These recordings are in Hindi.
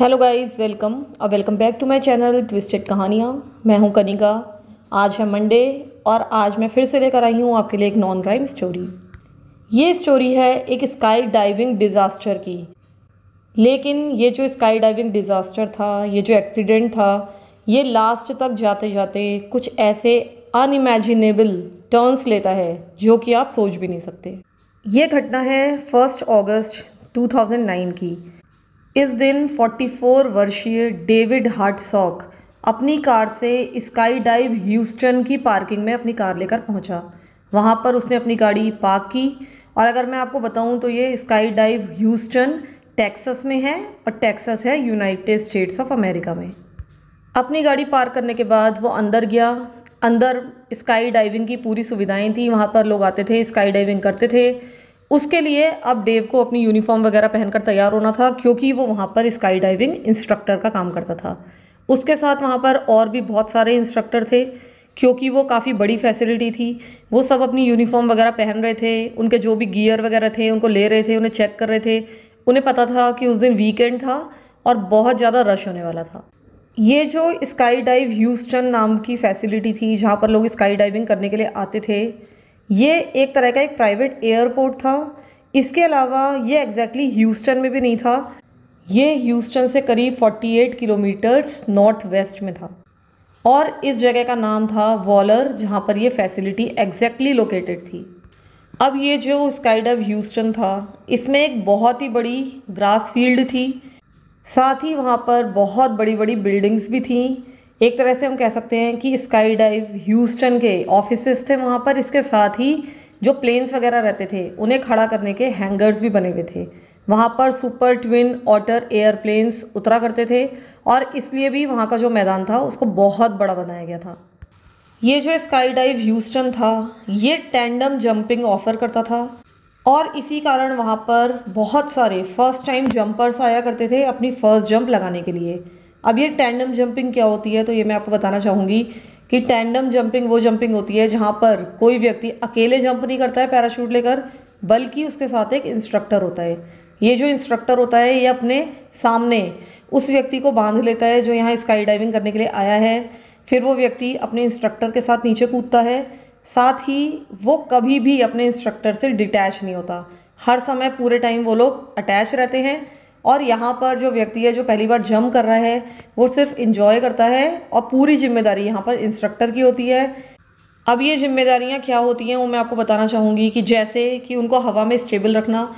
हेलो गाइस वेलकम और welcome back to my channel twisted कहानियाँ मैं हूँ कनिका आज है मंडे और आज मैं फिर से लेकर आई हूँ आपके लिए एक नॉन क्राइम स्टोरी ये स्टोरी है एक स्काई डाइविंग डिज़ास्टर की लेकिन ये जो स्काई डाइविंग डिज़ास्टर था ये जो एक्सीडेंट था ये लास्ट तक जाते जाते कुछ ऐसे अनइमेजिनेबल टर्न्स लेता है जो कि आप सोच भी नहीं सकते ये घटना है फर्स्ट अगस्त 2009 की इस दिन 44 वर्षीय डेविड हार्टसॉक अपनी कार से स्काई डाइव ह्यूस्टन की पार्किंग में अपनी कार लेकर पहुंचा वहां पर उसने अपनी गाड़ी पार्क की और अगर मैं आपको बताऊं तो ये स्काई डाइव ह्यूस्टन टेक्सास में है और टेक्सास है यूनाइटेड स्टेट्स ऑफ अमेरिका में अपनी गाड़ी पार्क करने के बाद वो अंदर गया अंदर स्काई डाइविंग की पूरी सुविधाएं थी वहाँ पर लोग आते थे स्काई डाइविंग करते थे उसके लिए अब डेव को अपनी यूनिफॉर्म वगैरह पहनकर तैयार होना था क्योंकि वो वहाँ पर स्काई डाइविंग इंस्ट्रक्टर का काम करता था उसके साथ वहाँ पर और भी बहुत सारे इंस्ट्रक्टर थे क्योंकि वो काफ़ी बड़ी फैसिलिटी थी वो सब अपनी यूनिफॉर्म वगैरह पहन रहे थे उनके जो भी गियर वगैरह थे उनको ले रहे थे उन्हें चेक कर रहे थे उन्हें पता था कि उस दिन वीकेंड था और बहुत ज़्यादा रश होने वाला था ये जो स्काई डाइव ह्यूस्टन नाम की फैसिलिटी थी जहाँ पर लोग स्काई डाइविंग करने के लिए आते थे ये एक तरह का एक प्राइवेट एयरपोर्ट था इसके अलावा ये एग्जैक्टली exactly ह्यूस्टन में भी नहीं था ये ह्यूस्टन से करीब 48 किलोमीटर्स नॉर्थ वेस्ट में था और इस जगह का नाम था वॉलर जहाँ पर ये फैसिलिटी एग्जैक्टली लोकेटेड थी अब ये जो स्काईडाइव ह्यूस्टन था इसमें एक बहुत ही बड़ी ग्रास फील्ड थी साथ ही वहाँ पर बहुत बड़ी बड़ी बिल्डिंग्स भी थीं एक तरह से हम कह सकते हैं कि स्काई डाइव ह्यूस्टन के ऑफिस थे वहाँ पर इसके साथ ही जो प्लेन्स वगैरह रहते थे उन्हें खड़ा करने के हैंगर्स भी बने हुए थे वहाँ पर सुपर ट्विन ऑटर एयरप्लेन्स उतरा करते थे और इसलिए भी वहाँ का जो मैदान था उसको बहुत बड़ा बनाया गया था ये जो स्काई डाइव ह्यूस्टन था ये टैंडम जंपिंग ऑफर करता था और इसी कारण वहाँ पर बहुत सारे फर्स्ट टाइम जंपर्स आया करते थे अपनी फर्स्ट जंप लगाने के लिए अब ये टैंडम जंपिंग क्या होती है तो ये मैं आपको बताना चाहूँगी कि टैंडम जंपिंग वो जंपिंग होती है जहाँ पर कोई व्यक्ति अकेले जंप नहीं करता है पैराशूट लेकर बल्कि उसके साथ एक इंस्ट्रक्टर होता है ये जो इंस्ट्रक्टर होता है ये अपने सामने उस व्यक्ति को बांध लेता है जो यहाँ स्काई डाइविंग करने के लिए आया है फिर वो व्यक्ति अपने इंस्ट्रक्टर के साथ नीचे कूदता है साथ ही वो कभी भी अपने इंस्ट्रक्टर से डिटैच नहीं होता हर समय पूरे टाइम वो लोग अटैच रहते हैं और यहाँ पर जो व्यक्ति है जो पहली बार जम कर रहा है वो सिर्फ इन्जॉय करता है और पूरी जिम्मेदारी यहाँ पर इंस्ट्रक्टर की होती है अब ये जिम्मेदारियाँ क्या होती हैं वो मैं आपको बताना चाहूँगी कि जैसे कि उनको हवा में स्टेबल रखना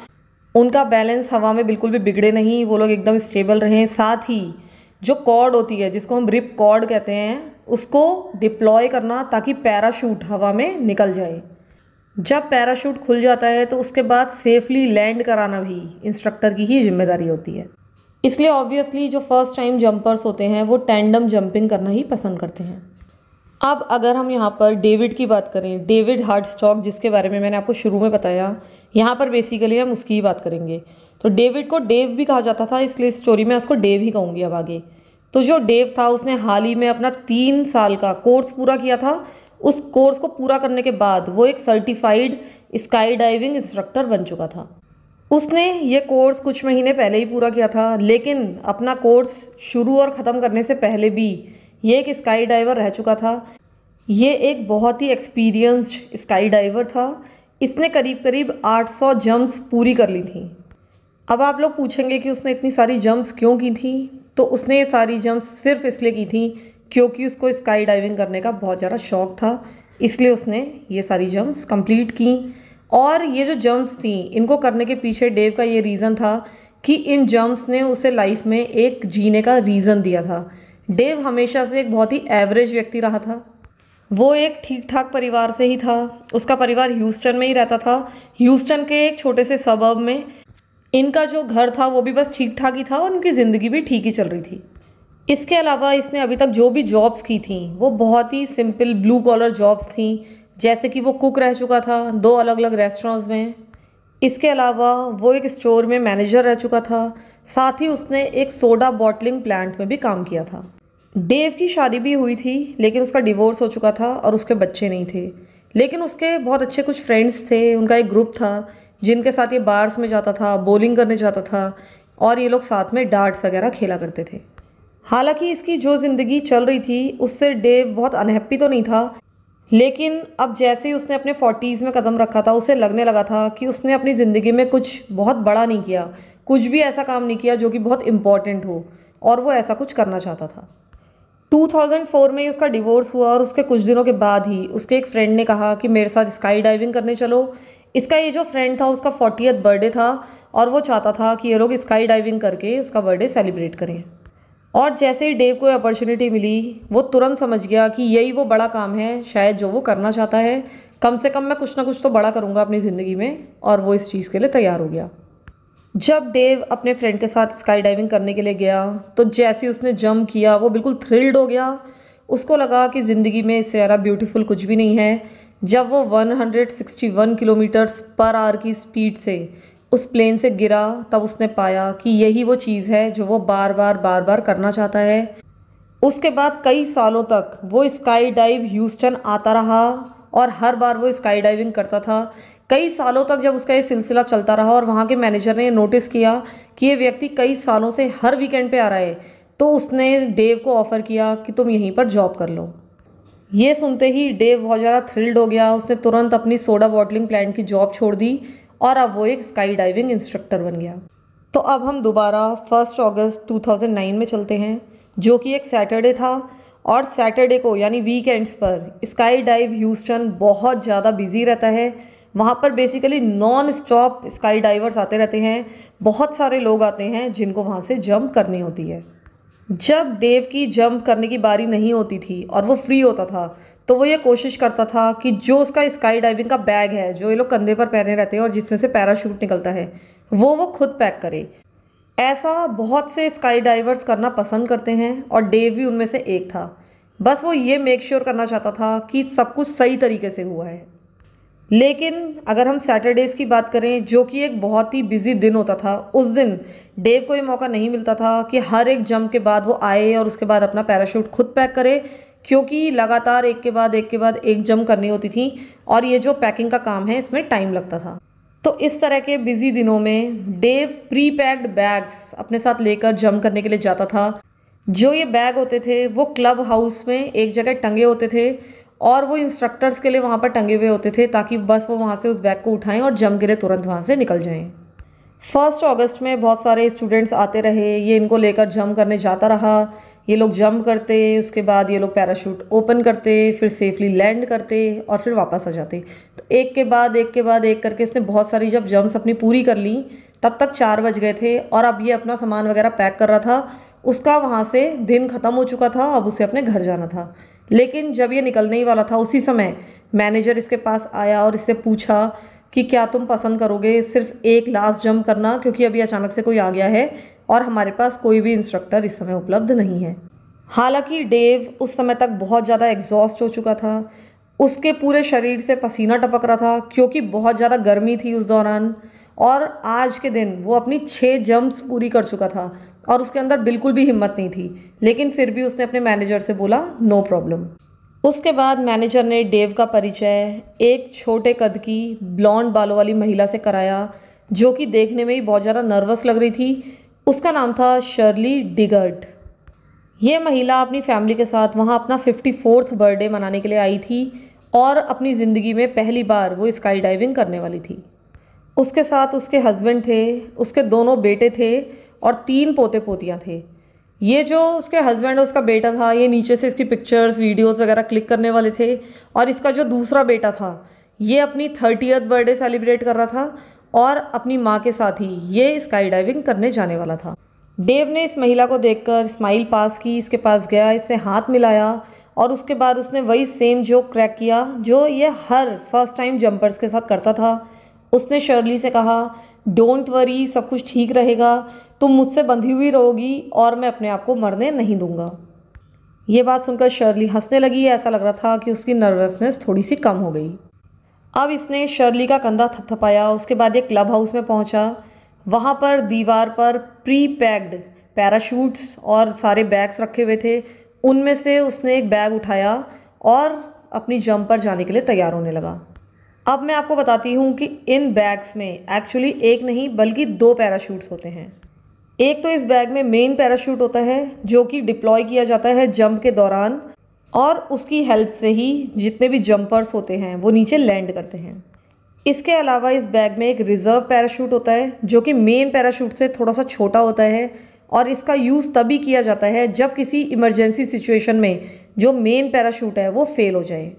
उनका बैलेंस हवा में बिल्कुल भी बिगड़े नहीं वो लोग एकदम स्टेबल रहें साथ ही जो कॉर्ड होती है जिसको हम रिप कॉर्ड कहते हैं उसको डिप्लॉय करना ताकि पैराशूट हवा में निकल जाए जब पैराशूट खुल जाता है तो उसके बाद सेफली लैंड कराना भी इंस्ट्रक्टर की ही जिम्मेदारी होती है इसलिए ऑब्वियसली जो फर्स्ट टाइम जंपर्स होते हैं वो टैंडम जंपिंग करना ही पसंद करते हैं अब अगर हम यहाँ पर डेविड की बात करें डेविड स्टॉक जिसके बारे में मैंने आपको शुरू में बताया यहाँ पर बेसिकली हम उसकी ही बात करेंगे तो डेविड को डेव भी कहा जाता था इसलिए इस स्टोरी में उसको डेव ही कहूँगी अब आगे तो जो डेव था उसने हाल ही में अपना तीन साल का कोर्स पूरा किया था उस कोर्स को पूरा करने के बाद वो एक सर्टिफाइड स्काई डाइविंग इंस्ट्रक्टर बन चुका था उसने ये कोर्स कुछ महीने पहले ही पूरा किया था लेकिन अपना कोर्स शुरू और ख़त्म करने से पहले भी ये एक स्काई डाइवर रह चुका था ये एक बहुत ही एक्सपीरियंस्ड स्काई डाइवर था इसने करीब करीब 800 जम्प्स पूरी कर ली थी अब आप लोग पूछेंगे कि उसने इतनी सारी जम्प्स क्यों की थी तो उसने ये सारी जंप्स सिर्फ इसलिए की थी क्योंकि उसको स्काई डाइविंग करने का बहुत ज़्यादा शौक था इसलिए उसने ये सारी जम्प्स कंप्लीट की और ये जो जम्प्स थी इनको करने के पीछे डेव का ये रीज़न था कि इन जम्प्स ने उसे लाइफ में एक जीने का रीज़न दिया था डेव हमेशा से एक बहुत ही एवरेज व्यक्ति रहा था वो एक ठीक ठाक परिवार से ही था उसका परिवार ह्यूस्टन में ही रहता था ह्यूस्टन के एक छोटे से सबब में इनका जो घर था वो भी बस ठीक ठाक ही था और इनकी ज़िंदगी भी ठीक ही चल रही थी इसके अलावा इसने अभी तक जो भी जॉब्स की थी वो बहुत ही सिंपल ब्लू कॉलर जॉब्स थी जैसे कि वो कुक रह चुका था दो अलग अलग रेस्टोरेंट्स में इसके अलावा वो एक स्टोर में मैनेजर रह चुका था साथ ही उसने एक सोडा बॉटलिंग प्लांट में भी काम किया था डेव की शादी भी हुई थी लेकिन उसका डिवोर्स हो चुका था और उसके बच्चे नहीं थे लेकिन उसके बहुत अच्छे कुछ फ्रेंड्स थे उनका एक ग्रुप था जिनके साथ ये बार्स में जाता था बॉलिंग करने जाता था और ये लोग साथ में डार्ट्स वगैरह खेला करते थे हालांकि इसकी जो ज़िंदगी चल रही थी उससे डेव बहुत अनहैप्पी तो नहीं था लेकिन अब जैसे ही उसने अपने फोर्टीज़ में कदम रखा था उसे लगने लगा था कि उसने अपनी ज़िंदगी में कुछ बहुत बड़ा नहीं किया कुछ भी ऐसा काम नहीं किया जो कि बहुत इम्पॉर्टेंट हो और वो ऐसा कुछ करना चाहता था 2004 में ही उसका डिवोर्स हुआ और उसके कुछ दिनों के बाद ही उसके एक फ्रेंड ने कहा कि मेरे साथ स्काई डाइविंग करने चलो इसका ये जो फ्रेंड था उसका फोर्टीथ बर्थडे था और वो चाहता था कि ये लोग स्काई डाइविंग करके उसका बर्थडे सेलिब्रेट करें और जैसे ही डेव को अपॉर्चुनिटी मिली वो तुरंत समझ गया कि यही वो बड़ा काम है शायद जो वो करना चाहता है कम से कम मैं कुछ ना कुछ तो बड़ा करूँगा अपनी ज़िंदगी में और वो इस चीज़ के लिए तैयार हो गया जब डेव अपने फ्रेंड के साथ स्काई डाइविंग करने के लिए गया तो जैसे उसने जंप किया वो बिल्कुल थ्रिल्ड हो गया उसको लगा कि ज़िंदगी में इससे ज़्यादा ब्यूटीफुल कुछ भी नहीं है जब वो 161 किलोमीटर्स पर आवर की स्पीड से उस प्लेन से गिरा तब उसने पाया कि यही वो चीज़ है जो वो बार बार बार बार करना चाहता है उसके बाद कई सालों तक वो स्काई डाइव ह्यूस्टन आता रहा और हर बार वो स्काई डाइविंग करता था कई सालों तक जब उसका ये सिलसिला चलता रहा और वहाँ के मैनेजर ने नोटिस किया कि ये व्यक्ति कई सालों से हर वीकेंड पे आ रहा है तो उसने डेव को ऑफ़र किया कि तुम यहीं पर जॉब कर लो ये सुनते ही डेव बहुत ज़्यादा थ्रिल्ड हो गया उसने तुरंत अपनी सोडा बॉटलिंग प्लांट की जॉब छोड़ दी और अब वो एक स्काई डाइविंग इंस्ट्रक्टर बन गया तो अब हम दोबारा फर्स्ट अगस्त 2009 में चलते हैं जो कि एक सैटरडे था और सैटरडे को यानी वीकेंड्स पर स्काई डाइव ह्यूस्टन बहुत ज़्यादा बिजी रहता है वहाँ पर basically non stop sky divers आते रहते हैं बहुत सारे लोग आते हैं जिनको वहाँ से जंप करनी होती है जब डेव की जंप करने की बारी नहीं होती थी और वो फ्री होता था तो वो ये कोशिश करता था कि जो उसका स्काई डाइविंग का बैग है जो ये लोग कंधे पर पहने रहते हैं और जिसमें से पैराशूट निकलता है वो वो खुद पैक करे ऐसा बहुत से स्काई डाइवर्स करना पसंद करते हैं और डेव भी उनमें से एक था बस वो ये मेक श्योर करना चाहता था कि सब कुछ सही तरीके से हुआ है लेकिन अगर हम सैटरडेज़ की बात करें जो कि एक बहुत ही बिजी दिन होता था उस दिन डेव को ये मौका नहीं मिलता था कि हर एक जंप के बाद वो आए और उसके बाद अपना पैराशूट खुद पैक करे क्योंकि लगातार एक के बाद एक के बाद एक जम करनी होती थी और ये जो पैकिंग का काम है इसमें टाइम लगता था तो इस तरह के बिजी दिनों में डेव प्री पैक्ड बैग्स अपने साथ लेकर जम करने के लिए जाता था जो ये बैग होते थे वो क्लब हाउस में एक जगह टंगे होते थे और वो इंस्ट्रक्टर्स के लिए वहाँ पर टंगे हुए होते थे ताकि बस वो वहाँ से उस बैग को उठाएं और जम के लिए तुरंत वहाँ से निकल जाएं फर्स्ट अगस्त में बहुत सारे स्टूडेंट्स आते रहे ये इनको लेकर जम करने जाता रहा ये लोग जंप करते उसके बाद ये लोग पैराशूट ओपन करते फिर सेफली लैंड करते और फिर वापस आ जाते तो एक के बाद एक के बाद एक करके इसने बहुत सारी जब जंप्स अपनी पूरी कर ली तब तक चार बज गए थे और अब ये अपना सामान वगैरह पैक कर रहा था उसका वहाँ से दिन ख़त्म हो चुका था अब उसे अपने घर जाना था लेकिन जब ये निकलने ही वाला था उसी समय मैनेजर इसके पास आया और इससे पूछा कि क्या तुम पसंद करोगे सिर्फ एक लास्ट जंप करना क्योंकि अभी अचानक से कोई आ गया है और हमारे पास कोई भी इंस्ट्रक्टर इस समय उपलब्ध नहीं है हालांकि डेव उस समय तक बहुत ज़्यादा एग्जॉस्ट हो चुका था उसके पूरे शरीर से पसीना टपक रहा था क्योंकि बहुत ज़्यादा गर्मी थी उस दौरान और आज के दिन वो अपनी छः जंप्स पूरी कर चुका था और उसके अंदर बिल्कुल भी हिम्मत नहीं थी लेकिन फिर भी उसने अपने मैनेजर से बोला नो प्रॉब्लम उसके बाद मैनेजर ने डेव का परिचय एक छोटे कद की ब्लॉन्ड बालों वाली महिला से कराया जो कि देखने में ही बहुत ज़्यादा नर्वस लग रही थी उसका नाम था शर्ली डिगर्ट ये महिला अपनी फैमिली के साथ वहाँ अपना फिफ्टी फोर्थ बर्थडे मनाने के लिए आई थी और अपनी ज़िंदगी में पहली बार वो स्काई डाइविंग करने वाली थी उसके साथ उसके हस्बैंड थे उसके दोनों बेटे थे और तीन पोते पोतियाँ थे ये जो उसके हस्बैंड और उसका बेटा था ये नीचे से इसकी पिक्चर्स वीडियोस वगैरह क्लिक करने वाले थे और इसका जो दूसरा बेटा था ये अपनी थर्टीथ बर्थडे सेलिब्रेट कर रहा था और अपनी माँ के साथ ही ये स्काई डाइविंग करने जाने वाला था डेव ने इस महिला को देखकर स्माइल पास की इसके पास गया इससे हाथ मिलाया और उसके बाद उसने वही सेम जोक क्रैक किया जो ये हर फर्स्ट टाइम जंपर्स के साथ करता था उसने शर्ली से कहा डोंट वरी सब कुछ ठीक रहेगा तुम मुझसे बंधी हुई रहोगी और मैं अपने आप को मरने नहीं दूंगा ये बात सुनकर शर्ली हंसने लगी ऐसा लग रहा था कि उसकी नर्वसनेस थोड़ी सी कम हो गई अब इसने शर्ली का कंधा थपथपाया उसके बाद ये क्लब हाउस में पहुंचा वहाँ पर दीवार पर प्री पैक्ड पैराशूट्स और सारे बैग्स रखे हुए थे उनमें से उसने एक बैग उठाया और अपनी जंप पर जाने के लिए तैयार होने लगा अब मैं आपको बताती हूँ कि इन बैग्स में एक्चुअली एक नहीं बल्कि दो पैराशूट्स होते हैं एक तो इस बैग में मेन पैराशूट होता है जो कि डिप्लॉय किया जाता है जंप के दौरान और उसकी हेल्प से ही जितने भी जंपर्स होते हैं वो नीचे लैंड करते हैं इसके अलावा इस बैग में एक रिज़र्व पैराशूट होता है जो कि मेन पैराशूट से थोड़ा सा छोटा होता है और इसका यूज़ तभी किया जाता है जब किसी इमरजेंसी सिचुएशन में जो मेन पैराशूट है वो फेल हो जाए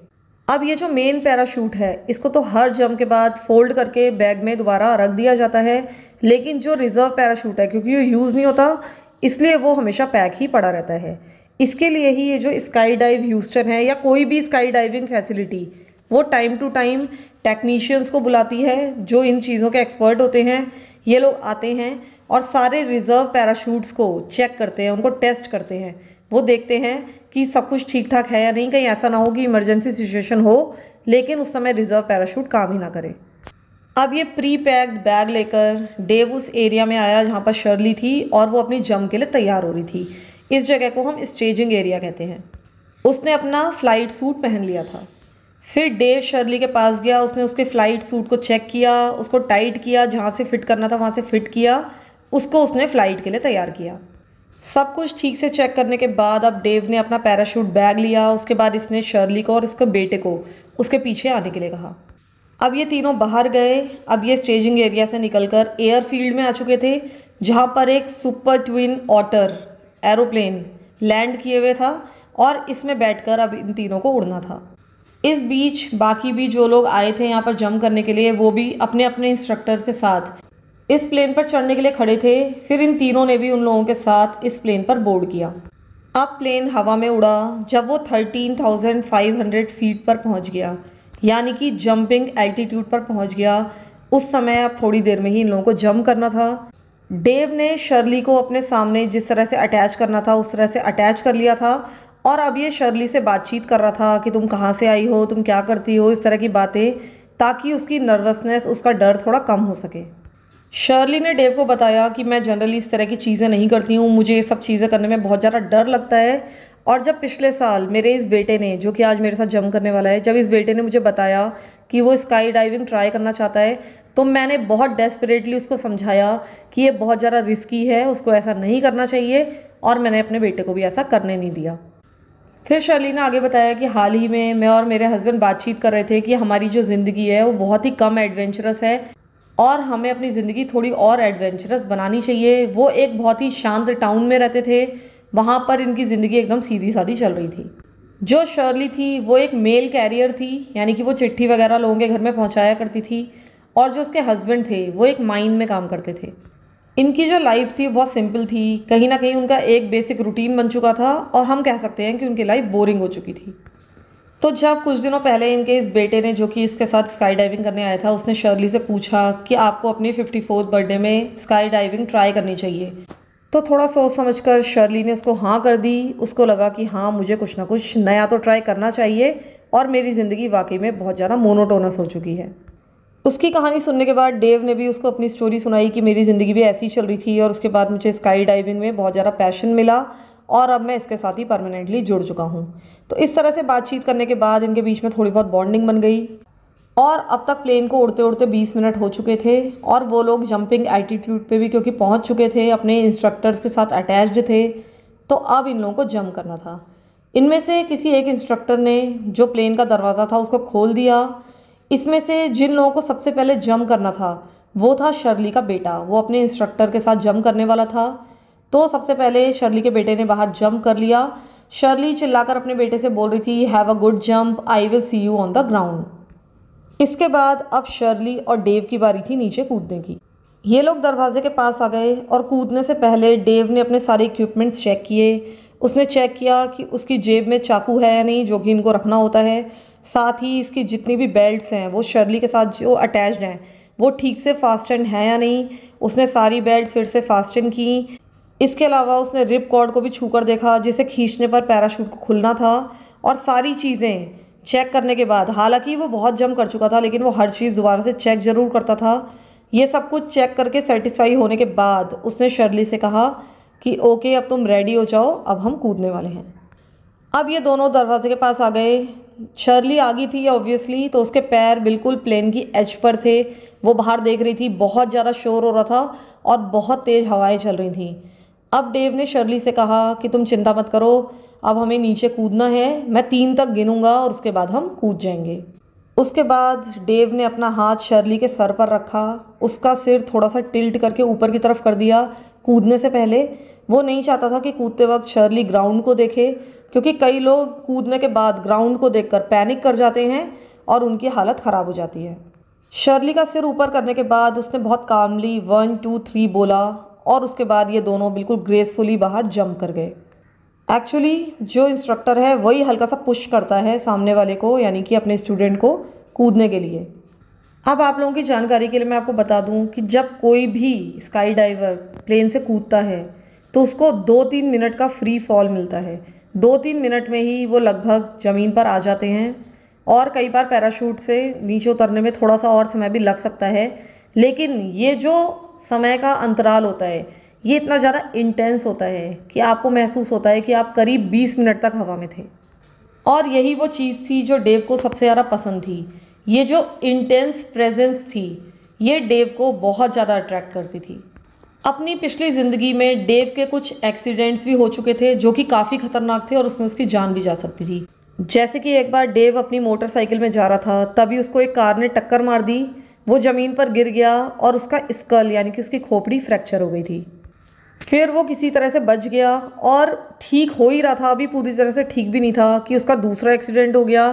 अब ये जो मेन पैराशूट है इसको तो हर जम के बाद फोल्ड करके बैग में दोबारा रख दिया जाता है लेकिन जो रिज़र्व पैराशूट है क्योंकि ये यूज़ नहीं होता इसलिए वो हमेशा पैक ही पड़ा रहता है इसके लिए ही ये जो स्काई डाइव ह्यूस्टन है या कोई भी स्काई डाइविंग फैसिलिटी वो टाइम टू टाइम टेक्नीशियंस को बुलाती है जो इन चीज़ों के एक्सपर्ट होते हैं ये लोग आते हैं और सारे रिज़र्व पैराशूट्स को चेक करते हैं उनको टेस्ट करते हैं वो देखते हैं कि सब कुछ ठीक ठाक है या नहीं कहीं ऐसा ना हो कि इमरजेंसी सिचुएशन हो लेकिन उस समय रिज़र्व पैराशूट काम ही ना करे अब ये प्री पैक्ड बैग लेकर डेव उस एरिया में आया जहाँ पर शर्ली थी और वो अपनी जम के लिए तैयार हो रही थी इस जगह को हम स्टेजिंग एरिया कहते हैं उसने अपना फ़्लाइट सूट पहन लिया था फिर डेव शर्ली के पास गया उसने उसके फ़्लाइट सूट को चेक किया उसको टाइट किया जहाँ से फ़िट करना था वहाँ से फ़िट किया उसको उसने फ़्लाइट के लिए तैयार किया सब कुछ ठीक से चेक करने के बाद अब डेव ने अपना पैराशूट बैग लिया उसके बाद इसने शर्ली को और उसके बेटे को उसके पीछे आने के लिए कहा अब ये तीनों बाहर गए अब ये स्टेजिंग एरिया से निकलकर एयरफील्ड में आ चुके थे जहाँ पर एक super twin otter aeroplane land किए हुए था और इसमें बैठकर अब इन तीनों को उड़ना था इस बीच बाकी भी जो लोग आए थे यहाँ पर जम करने के लिए वो भी अपने अपने इंस्ट्रक्टर के साथ इस प्लेन पर चढ़ने के लिए खड़े थे फिर इन तीनों ने भी उन लोगों के साथ इस प्लेन पर बोर्ड किया अब प्लेन हवा में उड़ा जब वो 13,500 फीट पर पहुँच गया यानी कि जंपिंग एल्टीट्यूड पर पहुँच गया उस समय अब थोड़ी देर में ही इन लोगों को जम करना था डेव ने शर्ली को अपने सामने जिस तरह से अटैच करना था उस तरह से अटैच कर लिया था और अब ये शर्ली से बातचीत कर रहा था कि तुम कहाँ से आई हो तुम क्या करती हो इस तरह की बातें ताकि उसकी नर्वसनेस उसका डर थोड़ा कम हो सके शर्ली ने डेव को बताया कि मैं जनरली इस तरह की चीज़ें नहीं करती हूँ मुझे ये सब चीज़ें करने में बहुत ज़्यादा डर लगता है और जब पिछले साल मेरे इस बेटे ने जो कि आज मेरे साथ जम करने वाला है जब इस बेटे ने मुझे बताया कि वो स्काई डाइविंग ट्राई करना चाहता है तो मैंने बहुत डेस्परेटली उसको समझाया कि ये बहुत ज़्यादा रिस्की है उसको ऐसा नहीं करना चाहिए और मैंने अपने बेटे को भी ऐसा करने नहीं दिया फिर शर्ली ने आगे बताया कि हाल ही में मैं और मेरे हस्बैंड बातचीत कर रहे थे कि हमारी जो ज़िंदगी है वो बहुत ही कम एडवेंचरस है और हमें अपनी ज़िंदगी थोड़ी और एडवेंचरस बनानी चाहिए वो एक बहुत ही शांत टाउन में रहते थे वहाँ पर इनकी ज़िंदगी एकदम सीधी सादी चल रही थी जो शर्ली थी वो एक मेल कैरियर थी यानी कि वो चिट्ठी वगैरह लोगों के घर में पहुँचाया करती थी और जो उसके हस्बैंड थे वो एक माइन में काम करते थे इनकी जो लाइफ थी बहुत सिंपल थी कहीं ना कहीं उनका एक बेसिक रूटीन बन चुका था और हम कह सकते हैं कि उनकी लाइफ बोरिंग हो चुकी थी तो जब कुछ दिनों पहले इनके इस बेटे ने जो कि इसके साथ स्काई डाइविंग करने आया था उसने शर्ली से पूछा कि आपको अपने फिफ्टी फोर्थ बर्थडे में स्काई डाइविंग ट्राई करनी चाहिए तो थोड़ा सोच समझ कर शर्ली ने उसको हाँ कर दी उसको लगा कि हाँ मुझे कुछ ना कुछ नया तो ट्राई करना चाहिए और मेरी ज़िंदगी वाकई में बहुत ज़्यादा मोनोटोनस हो चुकी है उसकी कहानी सुनने के बाद डेव ने भी उसको अपनी स्टोरी सुनाई कि मेरी ज़िंदगी भी ऐसी चल रही थी और उसके बाद मुझे स्काई डाइविंग में बहुत ज़्यादा पैशन मिला और अब मैं इसके साथ ही परमानेंटली जुड़ चुका हूँ तो इस तरह से बातचीत करने के बाद इनके बीच में थोड़ी बहुत बॉन्डिंग बन गई और अब तक प्लेन को उड़ते उड़ते 20 मिनट हो चुके थे और वो लोग जंपिंग एटीट्यूड पे भी क्योंकि पहुंच चुके थे अपने इंस्ट्रक्टर्स के साथ अटैच्ड थे तो अब इन लोगों को जंप करना था इनमें से किसी एक इंस्ट्रक्टर ने जो प्लेन का दरवाज़ा था उसको खोल दिया इसमें से जिन लोगों को सबसे पहले जम करना था वो था शर्ली का बेटा वो अपने इंस्ट्रक्टर के साथ जम करने वाला था तो सबसे पहले शर्ली के बेटे ने बाहर जम कर लिया शर्ली चिल्लाकर अपने बेटे से बोल रही थी have a good jump I will see you on the ground इसके बाद अब शर्ली और डेव की बारी थी नीचे कूदने की ये लोग दरवाजे के पास आ गए और कूदने से पहले डेव ने अपने सारे इक्विपमेंट्स चेक किए उसने चेक किया कि उसकी जेब में चाकू है या नहीं जो कि इनको रखना होता है साथ ही इसकी जितनी भी बेल्ट्स हैं वो शर्ली के साथ जो अटैच्ड हैं वो ठीक से फास्टन है या नहीं उसने सारी बेल्ट फिर से फास्टन की इसके अलावा उसने रिप कॉर्ड को भी छू कर देखा जिसे खींचने पर पैराशूट को खुलना था और सारी चीज़ें चेक करने के बाद हालांकि वो बहुत जम कर चुका था लेकिन वो हर चीज़ दोबारा से चेक ज़रूर करता था ये सब कुछ चेक करके सेटिस्फाई होने के बाद उसने शर्ली से कहा कि ओके अब तुम रेडी हो जाओ अब हम कूदने वाले हैं अब ये दोनों दरवाजे के पास आ गए शर्ली आ गई थी ऑब्वियसली तो उसके पैर बिल्कुल प्लेन की एज पर थे वो बाहर देख रही थी बहुत ज़्यादा शोर हो रहा था और बहुत तेज़ हवाएं चल रही थी अब डेव ने शर्ली से कहा कि तुम चिंता मत करो अब हमें नीचे कूदना है मैं तीन तक गिनूँगा और उसके बाद हम कूद जाएंगे उसके बाद डेव ने अपना हाथ शर्ली के सर पर रखा उसका सिर थोड़ा सा टिल्ट करके ऊपर की तरफ कर दिया कूदने से पहले वो नहीं चाहता था कि कूदते वक्त शर्ली ग्राउंड को देखे क्योंकि कई लोग कूदने के बाद ग्राउंड को देखकर पैनिक कर जाते हैं और उनकी हालत ख़राब हो जाती है शर्ली का सिर ऊपर करने के बाद उसने बहुत कामली वन टू थ्री बोला और उसके बाद ये दोनों बिल्कुल ग्रेसफुली बाहर जंप कर गए एक्चुअली जो इंस्ट्रक्टर है वही हल्का सा पुश करता है सामने वाले को यानी कि अपने स्टूडेंट को कूदने के लिए अब आप लोगों की जानकारी के लिए मैं आपको बता दूं कि जब कोई भी स्काई डाइवर प्लेन से कूदता है तो उसको दो तीन मिनट का फ्री फॉल मिलता है दो तीन मिनट में ही वो लगभग ज़मीन पर आ जाते हैं और कई बार पैराशूट से नीचे उतरने में थोड़ा सा और समय भी लग सकता है लेकिन ये जो समय का अंतराल होता है ये इतना ज़्यादा इंटेंस होता है कि आपको महसूस होता है कि आप करीब 20 मिनट तक हवा में थे और यही वो चीज़ थी जो डेव को सबसे ज़्यादा पसंद थी ये जो इंटेंस प्रेजेंस थी ये डेव को बहुत ज़्यादा अट्रैक्ट करती थी अपनी पिछली ज़िंदगी में डेव के कुछ एक्सीडेंट्स भी हो चुके थे जो कि काफ़ी ख़तरनाक थे और उसमें उसकी जान भी जा सकती थी जैसे कि एक बार डेव अपनी मोटरसाइकिल में जा रहा था तभी उसको एक कार ने टक्कर मार दी वो ज़मीन पर गिर गया और उसका स्कल यानी कि उसकी खोपड़ी फ्रैक्चर हो गई थी फिर वो किसी तरह से बच गया और ठीक हो ही रहा था अभी पूरी तरह से ठीक भी नहीं था कि उसका दूसरा एक्सीडेंट हो गया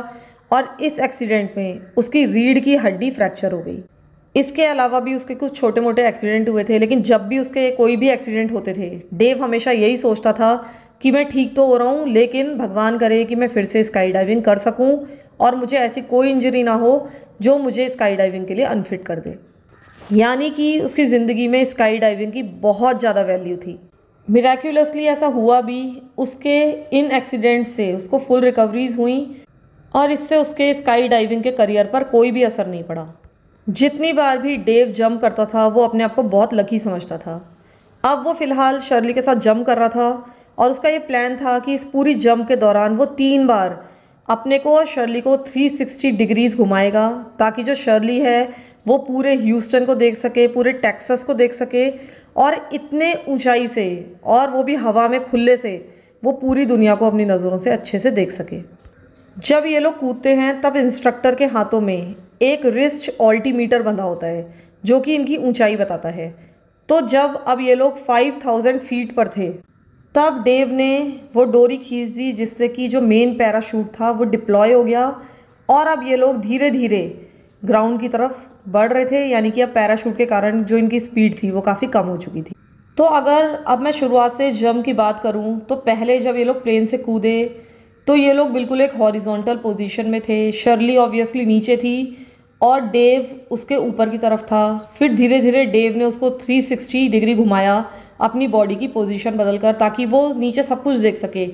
और इस एक्सीडेंट में उसकी रीढ़ की हड्डी फ्रैक्चर हो गई इसके अलावा भी उसके कुछ छोटे मोटे एक्सीडेंट हुए थे लेकिन जब भी उसके कोई भी एक्सीडेंट होते थे डेव हमेशा यही सोचता था कि मैं ठीक तो हो रहा हूँ लेकिन भगवान करे कि मैं फिर से स्काई डाइविंग कर सकूँ और मुझे ऐसी कोई इंजरी ना हो जो मुझे स्काई डाइविंग के लिए अनफिट कर दे यानी कि उसकी ज़िंदगी में स्काई डाइविंग की बहुत ज़्यादा वैल्यू थी मिराक्यूलसली ऐसा हुआ भी उसके इन एक्सीडेंट से उसको फुल रिकवरीज हुई और इससे उसके स्काई डाइविंग के करियर पर कोई भी असर नहीं पड़ा जितनी बार भी डेव जंप करता था वो अपने आप को बहुत लकी समझता था अब वो फ़िलहाल शर्ली के साथ जंप कर रहा था और उसका ये प्लान था कि इस पूरी जंप के दौरान वो तीन बार अपने को और शर्ली को 360 डिग्रीज़ घुमाएगा ताकि जो शर्ली है वो पूरे ह्यूस्टन को देख सके पूरे टेक्सस को देख सके और इतने ऊंचाई से और वो भी हवा में खुले से वो पूरी दुनिया को अपनी नज़रों से अच्छे से देख सके जब ये लोग कूदते हैं तब इंस्ट्रक्टर के हाथों में एक रिस्ट ऑल्टीमीटर बंधा होता है जो कि इनकी ऊंचाई बताता है तो जब अब ये लोग फाइव थाउजेंड फीट पर थे तब डेव ने वो डोरी खींच दी जिससे कि जो मेन पैराशूट था वो डिप्लॉय हो गया और अब ये लोग धीरे धीरे ग्राउंड की तरफ बढ़ रहे थे यानी कि अब पैराशूट के कारण जो इनकी स्पीड थी वो काफ़ी कम हो चुकी थी तो अगर अब मैं शुरुआत से जम की बात करूं तो पहले जब ये लोग प्लेन से कूदे तो ये लोग बिल्कुल एक हॉरिजॉन्टल पोजीशन में थे शर्ली ऑब्वियसली नीचे थी और डेव उसके ऊपर की तरफ था फिर धीरे धीरे डेव ने उसको 360 डिग्री घुमाया अपनी बॉडी की पोजीशन बदल कर ताकि वो नीचे सब कुछ देख सके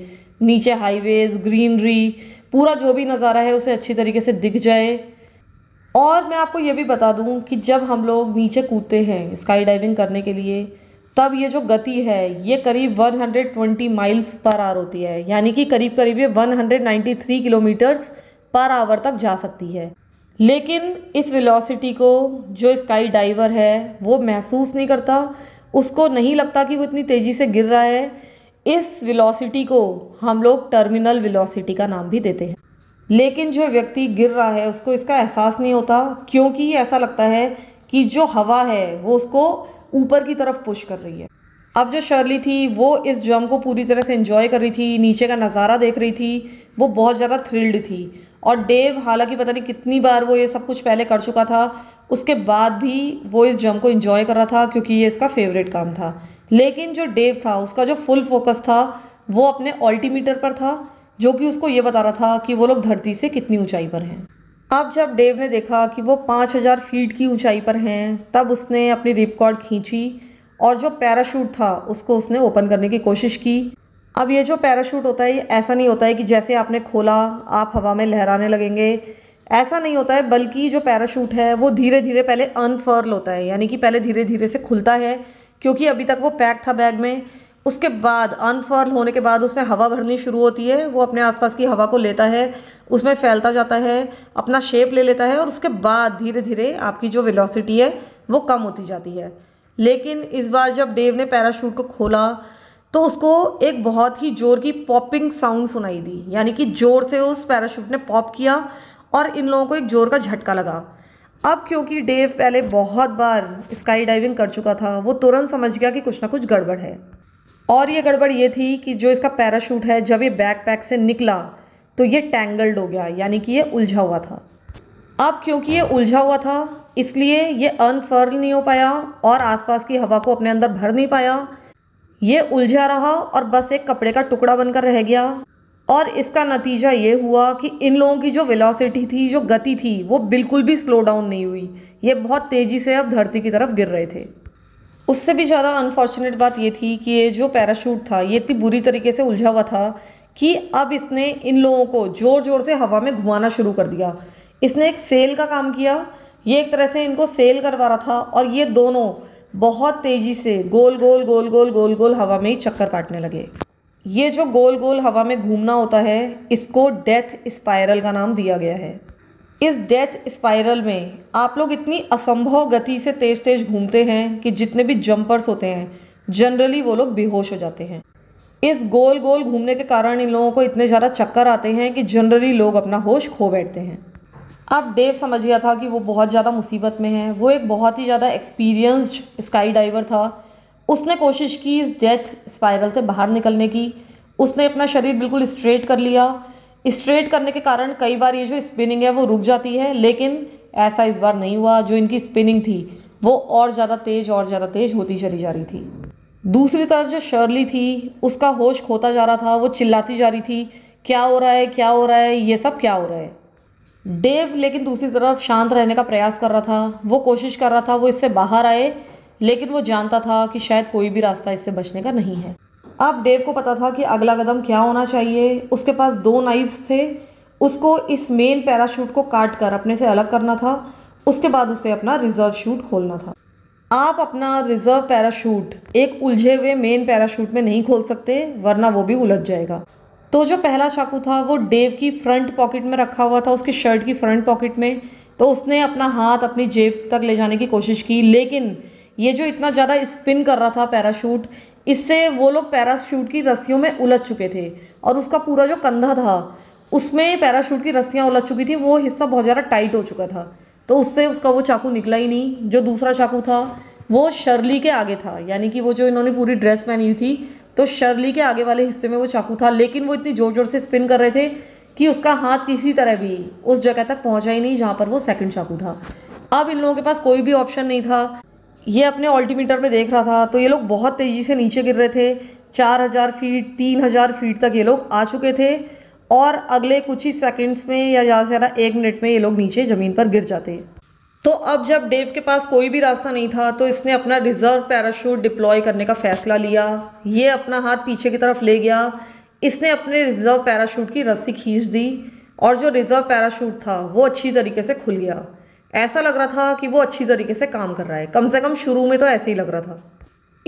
नीचे हाईवेज़ ग्रीनरी पूरा जो भी नज़ारा है उसे अच्छी तरीके से दिख जाए और मैं आपको ये भी बता दूँ कि जब हम लोग नीचे कूदते हैं स्काई डाइविंग करने के लिए तब ये जो गति है ये करीब 120 माइल्स पर आवर होती है यानी कि करीब करीब ये 193 किलोमीटर्स पर आवर तक जा सकती है लेकिन इस वेलोसिटी को जो स्काई डाइवर है वो महसूस नहीं करता उसको नहीं लगता कि वो इतनी तेज़ी से गिर रहा है इस वेलोसिटी को हम लोग टर्मिनल वेलोसिटी का नाम भी देते हैं लेकिन जो व्यक्ति गिर रहा है उसको इसका एहसास नहीं होता क्योंकि ऐसा लगता है कि जो हवा है वो उसको ऊपर की तरफ पुश कर रही है अब जो शर्ली थी वो इस जम को पूरी तरह से इन्जॉय कर रही थी नीचे का नज़ारा देख रही थी वो बहुत ज़्यादा थ्रिल्ड थी और डेव हालांकि पता नहीं कितनी बार वो ये सब कुछ पहले कर चुका था उसके बाद भी वो इस जम को इन्जॉय कर रहा था क्योंकि ये इसका फेवरेट काम था लेकिन जो डेव था उसका जो फुल फोकस था वो अपने ऑल्टीमीटर पर था जो कि उसको ये बता रहा था कि वो लोग धरती से कितनी ऊंचाई पर हैं अब जब डेव ने देखा कि वो पाँच हज़ार फीट की ऊंचाई पर हैं तब उसने अपनी रिपकॉर्ड खींची और जो पैराशूट था उसको उसने ओपन करने की कोशिश की अब ये जो पैराशूट होता है ऐसा नहीं होता है कि जैसे आपने खोला आप हवा में लहराने लगेंगे ऐसा नहीं होता है बल्कि जो पैराशूट है वो धीरे धीरे पहले अनफर्ल होता है यानी कि पहले धीरे धीरे से खुलता है क्योंकि अभी तक वो पैक था बैग में उसके बाद अनफर्ल होने के बाद उसमें हवा भरनी शुरू होती है वो अपने आसपास की हवा को लेता है उसमें फैलता जाता है अपना शेप ले लेता है और उसके बाद धीरे धीरे आपकी जो वेलोसिटी है वो कम होती जाती है लेकिन इस बार जब डेव ने पैराशूट को खोला तो उसको एक बहुत ही ज़ोर की पॉपिंग साउंड सुनाई दी यानी कि ज़ोर से उस पैराशूट ने पॉप किया और इन लोगों को एक ज़ोर का झटका लगा अब क्योंकि डेव पहले बहुत बार स्काई डाइविंग कर चुका था वो तुरंत समझ गया कि कुछ ना कुछ गड़बड़ है और ये गड़बड़ ये थी कि जो इसका पैराशूट है जब ये बैकपैक से निकला तो ये टैंगल्ड हो गया यानी कि ये उलझा हुआ था अब क्योंकि ये उलझा हुआ था इसलिए ये अनफर्ल नहीं हो पाया और आसपास की हवा को अपने अंदर भर नहीं पाया ये उलझा रहा और बस एक कपड़े का टुकड़ा बनकर रह गया और इसका नतीजा ये हुआ कि इन लोगों की जो वेलोसिटी थी जो गति थी वो बिल्कुल भी स्लो डाउन नहीं हुई ये बहुत तेज़ी से अब धरती की तरफ गिर रहे थे उससे भी ज़्यादा अनफॉर्चुनेट बात ये थी कि ये जो पैराशूट था ये इतनी बुरी तरीके से उलझा हुआ था कि अब इसने इन लोगों को ज़ोर ज़ोर से हवा में घुमाना शुरू कर दिया इसने एक सेल का काम किया ये एक तरह से इनको सेल करवा रहा था और ये दोनों बहुत तेज़ी से गोल गोल गोल गोल गोल गोल हवा में ही चक्कर काटने लगे ये जो गोल गोल हवा में घूमना होता है इसको डेथ स्पायरल का नाम दिया गया है इस डेथ स्पायरल में आप लोग इतनी असंभव गति से तेज़ तेज़ घूमते हैं कि जितने भी जंपर्स होते हैं जनरली वो लोग बेहोश हो जाते हैं इस गोल गोल घूमने के कारण इन लोगों को इतने ज़्यादा चक्कर आते हैं कि जनरली लोग अपना होश खो बैठते हैं अब डेव समझ गया था कि वो बहुत ज़्यादा मुसीबत में है वो एक बहुत ही ज़्यादा एक्सपीरियंस्ड स्काई डाइवर था उसने कोशिश की इस डेथ स्पाइरल से बाहर निकलने की उसने अपना शरीर बिल्कुल स्ट्रेट कर लिया स्ट्रेट करने के कारण कई बार ये जो स्पिनिंग है वो रुक जाती है लेकिन ऐसा इस बार नहीं हुआ जो इनकी स्पिनिंग थी वो और ज़्यादा तेज़ और ज़्यादा तेज़ होती चली जा रही थी दूसरी तरफ जो शर्ली थी उसका होश खोता जा रहा था वो चिल्लाती जा रही थी क्या हो रहा है क्या हो रहा है ये सब क्या हो रहा है डेव लेकिन दूसरी तरफ शांत रहने का प्रयास कर रहा था वो कोशिश कर रहा था वो इससे बाहर आए लेकिन वो जानता था कि शायद कोई भी रास्ता इससे बचने का नहीं है अब डेव को पता था कि अगला कदम क्या होना चाहिए उसके पास दो नाइव्स थे उसको इस मेन पैराशूट को काट कर अपने से अलग करना था उसके बाद उसे अपना रिज़र्व शूट खोलना था आप अपना रिज़र्व पैराशूट एक उलझे हुए मेन पैराशूट में नहीं खोल सकते वरना वो भी उलझ जाएगा तो जो पहला चाकू था वो डेव की फ्रंट पॉकेट में रखा हुआ था उसकी शर्ट की फ्रंट पॉकेट में तो उसने अपना हाथ अपनी जेब तक ले जाने की कोशिश की लेकिन ये जो इतना ज़्यादा स्पिन कर रहा था पैराशूट इससे वो लोग पैराशूट की रस्सियों में उलझ चुके थे और उसका पूरा जो कंधा था उसमें पैराशूट की रस्सियाँ उलझ चुकी थी वो हिस्सा बहुत ज़्यादा टाइट हो चुका था तो उससे उसका वो चाकू निकला ही नहीं जो दूसरा चाकू था वो शर्ली के आगे था यानी कि वो जो इन्होंने पूरी ड्रेस पहनी हुई थी तो शर्ली के आगे वाले हिस्से में वो चाकू था लेकिन वो इतनी ज़ोर ज़ोर से स्पिन कर रहे थे कि उसका हाथ किसी तरह भी उस जगह तक पहुंचा ही नहीं जहाँ पर वो सेकंड चाकू था अब इन लोगों के पास कोई भी ऑप्शन नहीं था ये अपने ऑल्टीमीटर में देख रहा था तो ये लोग बहुत तेज़ी से नीचे गिर रहे थे चार हज़ार फीट तीन हज़ार फीट तक ये लोग आ चुके थे और अगले कुछ ही सेकंड्स में या ज़्यादा से ज़्यादा एक मिनट में ये लोग नीचे ज़मीन पर गिर जाते तो अब जब डेव के पास कोई भी रास्ता नहीं था तो इसने अपना रिजर्व पैराशूट डिप्लॉय करने का फैसला लिया ये अपना हाथ पीछे की तरफ ले गया इसने अपने रिजर्व पैराशूट की रस्सी खींच दी और जो रिजर्व पैराशूट था वो अच्छी तरीके से खुल गया ऐसा लग रहा था कि वो अच्छी तरीके से काम कर रहा है कम से कम शुरू में तो ऐसे ही लग रहा था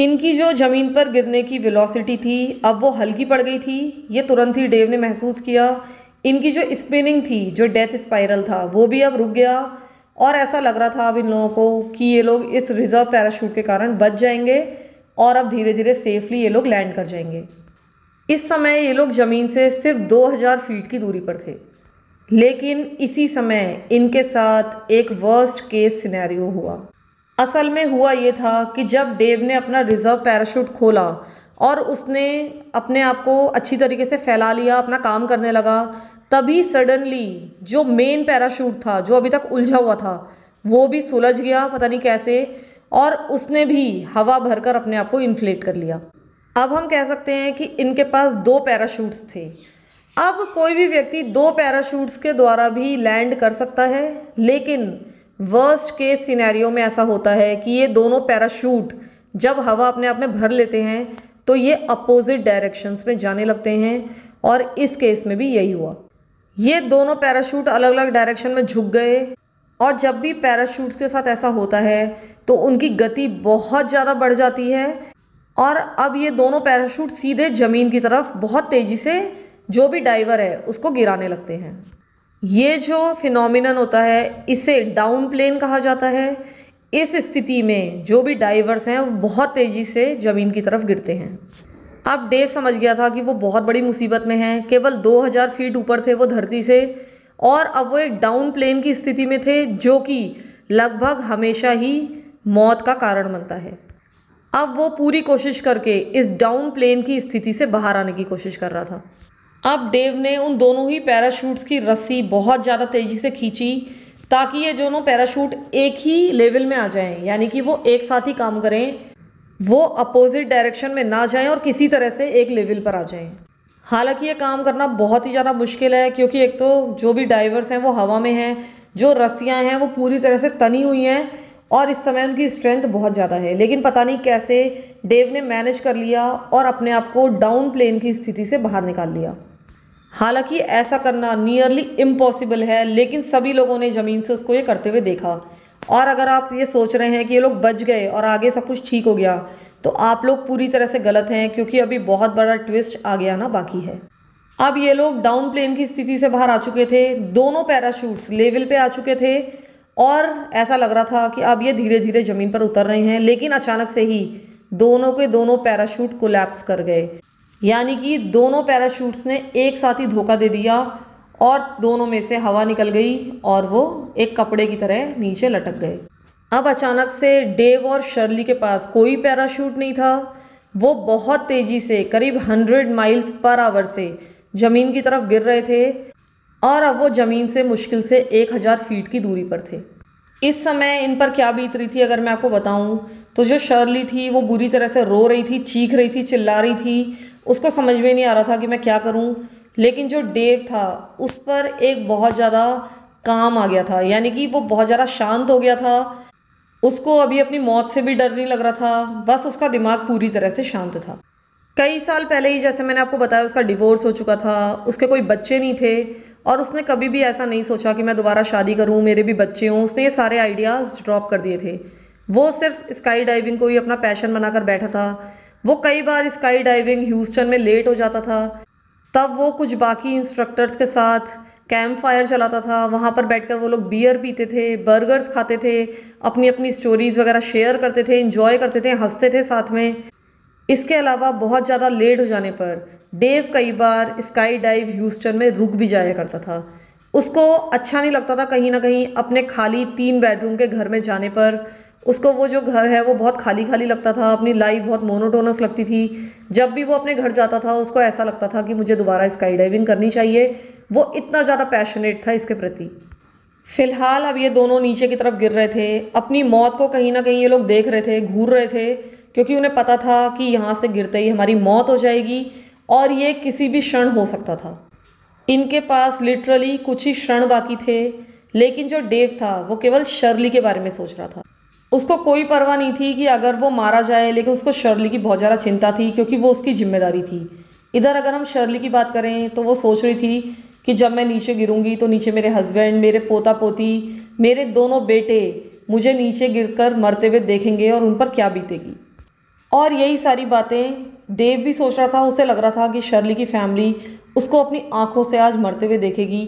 इनकी जो ज़मीन पर गिरने की वेलोसिटी थी अब वो हल्की पड़ गई थी ये तुरंत ही डेव ने महसूस किया इनकी जो स्पिनिंग थी जो डेथ स्पाइरल था वो भी अब रुक गया और ऐसा लग रहा था अब इन लोगों को कि ये लोग इस रिज़र्व पैराशूट के कारण बच जाएंगे और अब धीरे धीरे सेफली ये लोग लैंड कर जाएंगे इस समय ये लोग ज़मीन से सिर्फ 2000 फीट की दूरी पर थे लेकिन इसी समय इनके साथ एक वर्स्ट केस सिनेरियो हुआ असल में हुआ ये था कि जब डेव ने अपना रिज़र्व पैराशूट खोला और उसने अपने आप को अच्छी तरीके से फैला लिया अपना काम करने लगा तभी सडनली जो मेन पैराशूट था जो अभी तक उलझा हुआ था वो भी सुलझ गया पता नहीं कैसे और उसने भी हवा भरकर अपने आप को इन्फ्लेट कर लिया अब हम कह सकते हैं कि इनके पास दो पैराशूट्स थे अब कोई भी व्यक्ति दो पैराशूट्स के द्वारा भी लैंड कर सकता है लेकिन वर्स्ट केस सिनेरियो में ऐसा होता है कि ये दोनों पैराशूट जब हवा अपने आप में भर लेते हैं तो ये अपोजिट डायरेक्शंस में जाने लगते हैं और इस केस में भी यही हुआ ये दोनों पैराशूट अलग अलग डायरेक्शन में झुक गए और जब भी पैराशूट के साथ ऐसा होता है तो उनकी गति बहुत ज़्यादा बढ़ जाती है और अब ये दोनों पैराशूट सीधे ज़मीन की तरफ बहुत तेज़ी से जो भी डाइवर है उसको गिराने लगते हैं ये जो फिनोमिनन होता है इसे डाउन प्लेन कहा जाता है इस स्थिति में जो भी डाइवर्स हैं वो बहुत तेज़ी से ज़मीन की तरफ गिरते हैं अब डेव समझ गया था कि वो बहुत बड़ी मुसीबत में है केवल 2000 फीट ऊपर थे वो धरती से और अब वो एक डाउन प्लेन की स्थिति में थे जो कि लगभग हमेशा ही मौत का कारण बनता है अब वो पूरी कोशिश करके इस डाउन प्लेन की स्थिति से बाहर आने की कोशिश कर रहा था अब डेव ने उन दोनों ही पैराशूट्स की रस्सी बहुत ज़्यादा तेज़ी से खींची ताकि ये दोनों पैराशूट एक ही लेवल में आ जाएं यानी कि वो एक साथ ही काम करें वो अपोजिट डायरेक्शन में ना जाएं और किसी तरह से एक लेवल पर आ जाएं हालांकि ये काम करना बहुत ही ज़्यादा मुश्किल है क्योंकि एक तो जो भी डाइवर्स हैं वो हवा में हैं जो रस्सियाँ हैं वो पूरी तरह से तनी हुई हैं और इस समय उनकी स्ट्रेंथ बहुत ज़्यादा है लेकिन पता नहीं कैसे डेव ने मैनेज कर लिया और अपने आप को डाउन प्लेन की स्थिति से बाहर निकाल लिया हालांकि ऐसा करना नियरली इम्पॉसिबल है लेकिन सभी लोगों ने ज़मीन से उसको ये करते हुए देखा और अगर आप ये सोच रहे हैं कि ये लोग बच गए और आगे सब कुछ ठीक हो गया तो आप लोग पूरी तरह से गलत हैं क्योंकि अभी बहुत बड़ा ट्विस्ट आ गया ना बाकी है अब ये लोग डाउन प्लेन की स्थिति से बाहर आ चुके थे दोनों पैराशूट्स लेवल पे आ चुके थे और ऐसा लग रहा था कि अब ये धीरे धीरे ज़मीन पर उतर रहे हैं लेकिन अचानक से ही दोनों के दोनों पैराशूट कोलैप्स कर गए यानी कि दोनों पैराशूट्स ने एक साथ ही धोखा दे दिया और दोनों में से हवा निकल गई और वो एक कपड़े की तरह नीचे लटक गए अब अचानक से डेव और शर्ली के पास कोई पैराशूट नहीं था वो बहुत तेज़ी से करीब हंड्रेड माइल्स पर आवर से ज़मीन की तरफ गिर रहे थे और अब वो ज़मीन से मुश्किल से एक हज़ार फीट की दूरी पर थे इस समय इन पर क्या बीत रही थी अगर मैं आपको बताऊं तो जो शर्ली थी वो बुरी तरह से रो रही थी चीख रही थी चिल्ला रही थी उसको समझ में नहीं आ रहा था कि मैं क्या करूं लेकिन जो डेव था उस पर एक बहुत ज़्यादा काम आ गया था यानी कि वो बहुत ज़्यादा शांत हो गया था उसको अभी अपनी मौत से भी डर नहीं लग रहा था बस उसका दिमाग पूरी तरह से शांत था कई साल पहले ही जैसे मैंने आपको बताया उसका डिवोर्स हो चुका था उसके कोई बच्चे नहीं थे और उसने कभी भी ऐसा नहीं सोचा कि मैं दोबारा शादी करूं मेरे भी बच्चे हों उसने ये सारे आइडियाज़ ड्रॉप कर दिए थे वो सिर्फ स्काई डाइविंग को ही अपना पैशन बनाकर बैठा था वो कई बार स्काई डाइविंग ह्यूस्टन में लेट हो जाता था तब वो कुछ बाकी इंस्ट्रक्टर्स के साथ कैंप फायर चलाता था वहाँ पर बैठकर वो लोग बियर पीते थे बर्गर्स खाते थे अपनी अपनी स्टोरीज़ वगैरह शेयर करते थे इंजॉय करते थे हंसते थे साथ में इसके अलावा बहुत ज़्यादा लेट हो जाने पर डेव कई बार स्काई डाइव ह्यूस्टन में रुक भी जाया करता था उसको अच्छा नहीं लगता था कहीं ना कहीं अपने खाली तीन बेडरूम के घर में जाने पर उसको वो जो घर है वो बहुत खाली खाली लगता था अपनी लाइफ बहुत मोनोटोनस लगती थी जब भी वो अपने घर जाता था उसको ऐसा लगता था कि मुझे दोबारा स्काई डाइविंग करनी चाहिए वो इतना ज़्यादा पैशनेट था इसके प्रति फ़िलहाल अब ये दोनों नीचे की तरफ गिर रहे थे अपनी मौत को कहीं ना कहीं ये लोग देख रहे थे घूर रहे थे क्योंकि उन्हें पता था कि यहाँ से गिरते ही हमारी मौत हो जाएगी और ये किसी भी क्षण हो सकता था इनके पास लिटरली कुछ ही क्षण बाकी थे लेकिन जो डेव था वो केवल शर्ली के बारे में सोच रहा था उसको कोई परवाह नहीं थी कि अगर वो मारा जाए लेकिन उसको शर्ली की बहुत ज़्यादा चिंता थी क्योंकि वो उसकी जिम्मेदारी थी इधर अगर हम शर्ली की बात करें तो वो सोच रही थी कि जब मैं नीचे गिरूंगी तो नीचे मेरे हस्बैंड मेरे पोता पोती मेरे दोनों बेटे मुझे नीचे गिरकर मरते हुए देखेंगे और उन पर क्या बीतेगी और यही सारी बातें डेव भी सोच रहा था उसे लग रहा था कि शर्ली की फैमिली उसको अपनी आंखों से आज मरते हुए देखेगी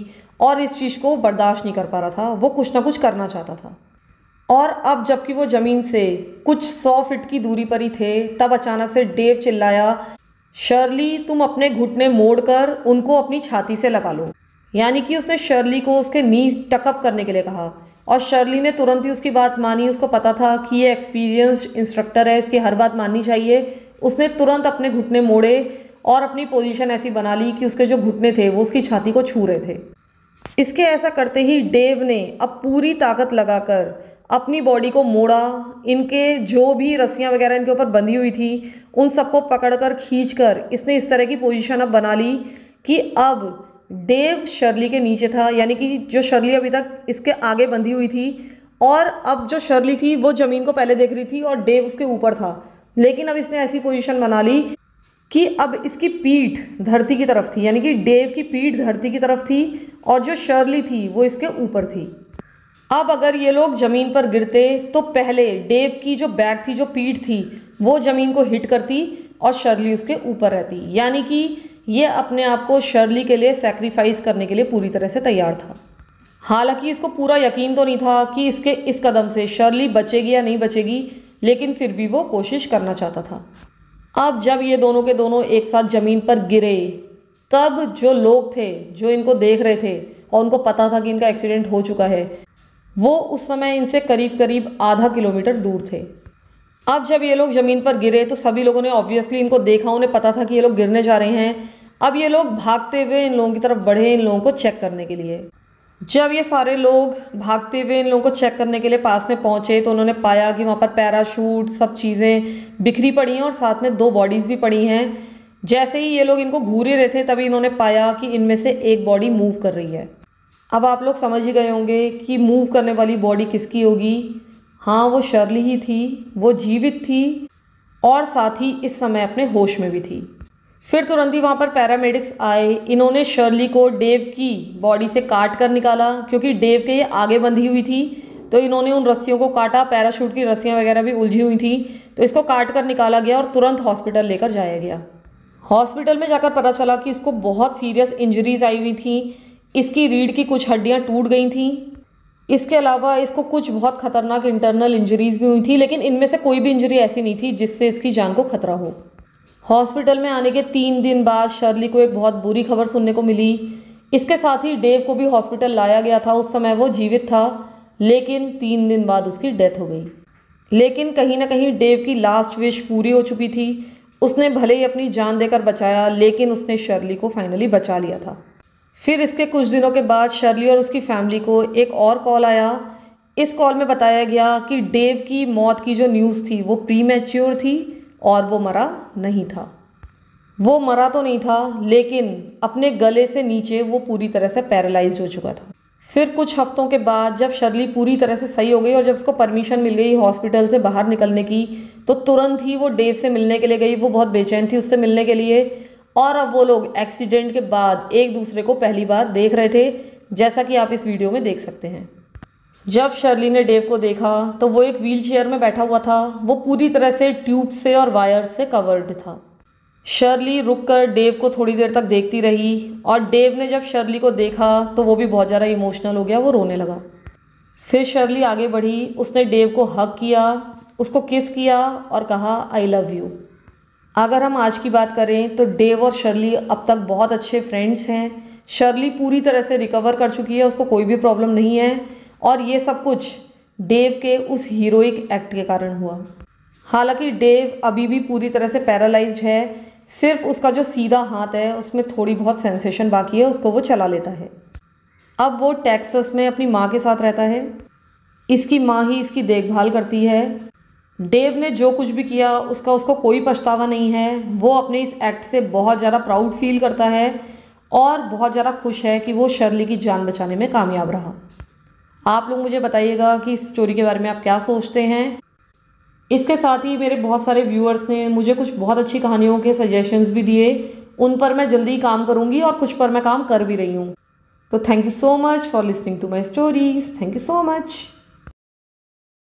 और इस चीज़ को बर्दाश्त नहीं कर पा रहा था वो कुछ ना कुछ करना चाहता था और अब जबकि वो ज़मीन से कुछ सौ फिट की दूरी पर ही थे तब अचानक से डेव चिल्लाया शर्ली तुम अपने घुटने मोड़ कर उनको अपनी छाती से लगा लो यानी कि उसने शर्ली को उसके नीज टकअप करने के लिए कहा और शर्ली ने तुरंत ही उसकी बात मानी उसको पता था कि ये एक्सपीरियंस्ड इंस्ट्रक्टर है इसकी हर बात माननी चाहिए उसने तुरंत अपने घुटने मोड़े और अपनी पोजीशन ऐसी बना ली कि उसके जो घुटने थे वो उसकी छाती को छू रहे थे इसके ऐसा करते ही डेव ने अब पूरी ताकत लगाकर अपनी बॉडी को मोड़ा इनके जो भी रस्सियाँ वगैरह इनके ऊपर बंधी हुई थी उन सबको पकड़ कर खींच कर इसने इस तरह की पोजीशन अब बना ली कि अब डेव शर्ली के नीचे था यानी कि जो शर्ली अभी तक इसके आगे बंधी हुई थी और अब जो शर्ली थी वो ज़मीन को पहले देख रही थी और डेव उसके ऊपर था लेकिन अब इसने ऐसी पोजीशन बना ली कि अब इसकी पीठ धरती की तरफ थी यानी कि डेव की पीठ धरती की तरफ थी और जो शर्ली थी वो इसके ऊपर थी अब अगर ये लोग ज़मीन पर गिरते तो पहले डेव की जो बैग थी जो पीठ थी वो ज़मीन को हिट करती और शर्ली उसके ऊपर रहती यानी कि ये अपने आप को शर्ली के लिए सेक्रीफाइस करने के लिए पूरी तरह से तैयार था हालांकि इसको पूरा यकीन तो नहीं था कि इसके इस कदम से शर्ली बचेगी या नहीं बचेगी लेकिन फिर भी वो कोशिश करना चाहता था अब जब ये दोनों के दोनों एक साथ ज़मीन पर गिरे तब जो लोग थे जो इनको देख रहे थे और उनको पता था कि इनका एक्सीडेंट हो चुका है वो उस समय इनसे करीब करीब आधा किलोमीटर दूर थे अब जब ये लोग ज़मीन पर गिरे तो सभी लोगों ने ऑब्वियसली इनको देखा उन्हें पता था कि ये लोग गिरने जा रहे हैं अब ये लोग भागते हुए इन लोगों की तरफ बढ़े इन लोगों को चेक करने के लिए जब ये सारे लोग भागते हुए इन लोगों को चेक करने के लिए पास में पहुंचे तो उन्होंने पाया कि वहाँ पर पैराशूट सब चीज़ें बिखरी पड़ी हैं और साथ में दो बॉडीज़ भी पड़ी हैं जैसे ही ये लोग इनको घूर ही रहे थे तभी इन्होंने पाया कि इनमें से एक बॉडी मूव कर रही है अब आप लोग समझ ही गए होंगे कि मूव करने वाली बॉडी किसकी होगी हाँ वो शर्ली ही थी वो जीवित थी और साथ ही इस समय अपने होश में भी थी फिर तुरंत ही वहाँ पर पैरामेडिक्स आए इन्होंने शर्ली को डेव की बॉडी से काट कर निकाला क्योंकि डेव के ये आगे बंधी हुई थी तो इन्होंने उन रस्सियों को काटा पैराशूट की रस्सियाँ वगैरह भी उलझी हुई थी तो इसको काट कर निकाला गया और तुरंत हॉस्पिटल लेकर जाया गया हॉस्पिटल में जाकर पता चला कि इसको बहुत सीरियस इंजरीज आई हुई थी इसकी रीढ़ की कुछ हड्डियाँ टूट गई थीं इसके अलावा इसको कुछ बहुत खतरनाक इंटरनल इंजरीज भी हुई थी लेकिन इनमें से कोई भी इंजरी ऐसी नहीं थी जिससे इसकी जान को खतरा हो हॉस्पिटल में आने के तीन दिन बाद शर्ली को एक बहुत बुरी खबर सुनने को मिली इसके साथ ही डेव को भी हॉस्पिटल लाया गया था उस समय वो जीवित था लेकिन तीन दिन बाद उसकी डेथ हो गई लेकिन कहीं ना कहीं डेव की लास्ट विश पूरी हो चुकी थी उसने भले ही अपनी जान देकर बचाया लेकिन उसने शर्ली को फाइनली बचा लिया था फिर इसके कुछ दिनों के बाद शर्ली और उसकी फैमिली को एक और कॉल आया इस कॉल में बताया गया कि डेव की मौत की जो न्यूज़ थी वो प्री मैच्योर थी और वो मरा नहीं था वो मरा तो नहीं था लेकिन अपने गले से नीचे वो पूरी तरह से पैरालाइज हो चुका था फिर कुछ हफ्तों के बाद जब शर्ली पूरी तरह से सही हो गई और जब उसको परमिशन मिल गई हॉस्पिटल से बाहर निकलने की तो तुरंत ही वो डेव से मिलने के लिए गई वो बहुत बेचैन थी उससे मिलने के लिए और अब वो लोग एक्सीडेंट के बाद एक दूसरे को पहली बार देख रहे थे जैसा कि आप इस वीडियो में देख सकते हैं जब शर्ली ने डेव को देखा तो वो एक व्हील चेयर में बैठा हुआ था वो पूरी तरह से ट्यूब से और वायर से कवर्ड था शर्ली रुककर डेव को थोड़ी देर तक देखती रही और डेव ने जब शर्ली को देखा तो वो भी बहुत ज़्यादा इमोशनल हो गया वो रोने लगा फिर शर्ली आगे बढ़ी उसने डेव को हक किया उसको किस किया और कहा आई लव यू अगर हम आज की बात करें तो डेव और शर्ली अब तक बहुत अच्छे फ्रेंड्स हैं शर्ली पूरी तरह से रिकवर कर चुकी है उसको कोई भी प्रॉब्लम नहीं है और ये सब कुछ डेव के उस हीरोइक एक्ट के कारण हुआ हालांकि डेव अभी भी पूरी तरह से पैरालाइज है सिर्फ उसका जो सीधा हाथ है उसमें थोड़ी बहुत सेंसेशन बाकी है उसको वो चला लेता है अब वो टैक्स में अपनी माँ के साथ रहता है इसकी माँ ही इसकी देखभाल करती है डेव ने जो कुछ भी किया उसका उसको कोई पछतावा नहीं है वो अपने इस एक्ट से बहुत ज़्यादा प्राउड फील करता है और बहुत ज़्यादा खुश है कि वो शर्ली की जान बचाने में कामयाब रहा आप लोग मुझे बताइएगा कि इस स्टोरी के बारे में आप क्या सोचते हैं इसके साथ ही मेरे बहुत सारे व्यूअर्स ने मुझे कुछ बहुत अच्छी कहानियों के सजेशंस भी दिए उन पर मैं जल्दी काम करूँगी और कुछ पर मैं काम कर भी रही हूँ तो thank you so much for listening to my stories thank you so much